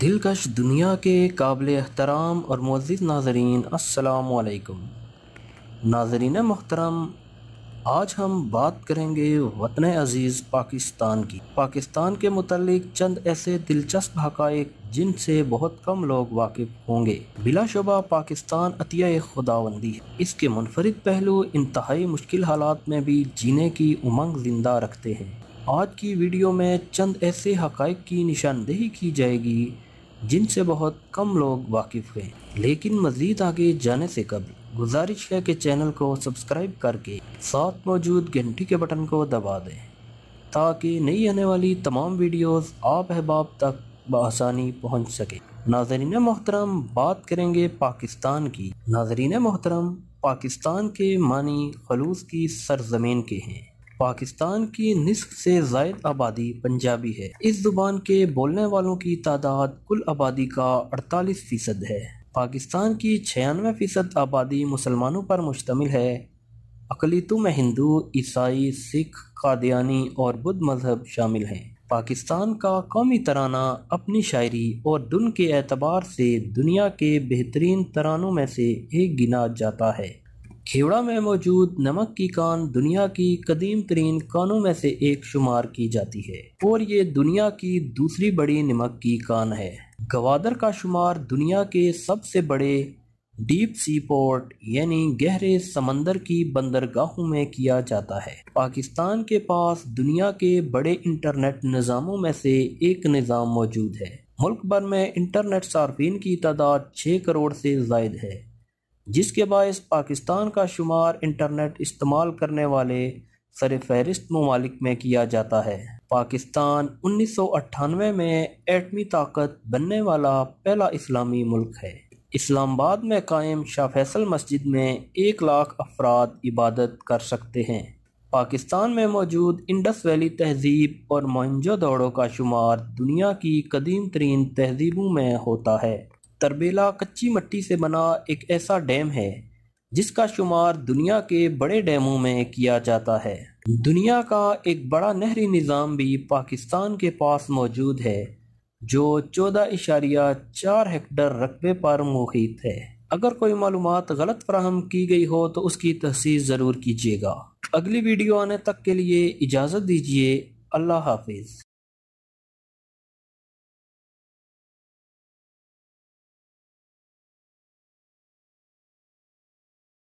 दिलकश दुनिया के काबिल अहतराम और मज़द नाजरीन असलकम नाजरीन मोहतरम आज हम बात करेंगे वतन अज़ीज़ पाकिस्तान की पाकिस्तान के मतलब चंद ऐसे दिलचस्प हक़ जिनसे बहुत कम लोग वाकिफ़ होंगे बिलाशुबा पाकिस्तान अतिया खुदावंदी है इसके मुनफरद पहलू इंतहाई मुश्किल हालात में भी जीने की उमंग जिंदा रखते हैं आज की वीडियो में चंद ऐसे हक़ की निशानदेही की जाएगी जिनसे बहुत कम लोग वाकिफ़ हैं लेकिन मज़ीद आगे जाने से कबल गुजारिश है कि चैनल को सब्सक्राइब करके साथ मौजूद घंटी के बटन को दबा दें ताकि नई आने वाली तमाम वीडियोस आप अहबाब तक बसानी पहुंच सके नाजरीन मोहतरम बात करेंगे पाकिस्तान की नाजरीन मोहतरम पाकिस्तान के मानी खलूस की सरजमीन के हैं पाकिस्तान की निसफ से जायद आबादी पंजाबी है इस जुबान के बोलने वालों की तादाद कुल आबादी का अड़तालीस फ़ीसद है पाकिस्तान की छियानवे फ़ीसद आबादी मुसलमानों पर मुश्तमिल है अकलीतों में हिंदू ईसाई सिख कादयानी और बुद्ध मजहब शामिल हैं पाकिस्तान का कौमी तराना अपनी शायरी और धुन के एतबार से दुनिया के बेहतरीन तरानों में से एक गिना जाता है हेवड़ा में मौजूद नमक की कान दुनिया की कदीम तरीन कानों में से एक शुमार की जाती है और ये दुनिया की दूसरी बड़ी नमक की कान है गवादर का शुमार दुनिया के सबसे बड़े डीप सी पोर्ट यानी गहरे समंदर की बंदरगाहों में किया जाता है पाकिस्तान के पास दुनिया के बड़े इंटरनेट निज़ामों में से एक निज़ाम मौजूद है मुल्क भर में इंटरनेट सार्फिन की तादाद छः करोड़ से जायद है जिसके बायस पाकिस्तान का शुमार इंटरनेट इस्तेमाल करने वाले सर फहरिस्त ममालिक में किया जाता है पाकिस्तान उन्नीस सौ अट्ठानवे में एटमी ताकत बनने वाला पहला इस्लामी मुल्क है इस्लामाबाद में कायम शाह फैसल मस्जिद में एक लाख अफराद इबादत कर सकते हैं पाकिस्तान में मौजूद इंडस वैली तहजीब और मोहनजो दौड़ों का शुमार दुनिया की कदीम तरीन तहजीबों में होता है तरबेला कच्ची मिट्टी से बना एक ऐसा डैम है जिसका शुमार दुनिया के बड़े डैमों में किया जाता है दुनिया का एक बड़ा नहरी निज़ाम भी पाकिस्तान के पास मौजूद है जो चौदह इशारिया चार हेक्टर रकबे पर मुहित है अगर कोई मालूम गलत फ्राहम की गई हो तो उसकी तहसीस ज़रूर कीजिएगा अगली वीडियो आने तक के लिए इजाज़त दीजिए अल्लाह हाफिज़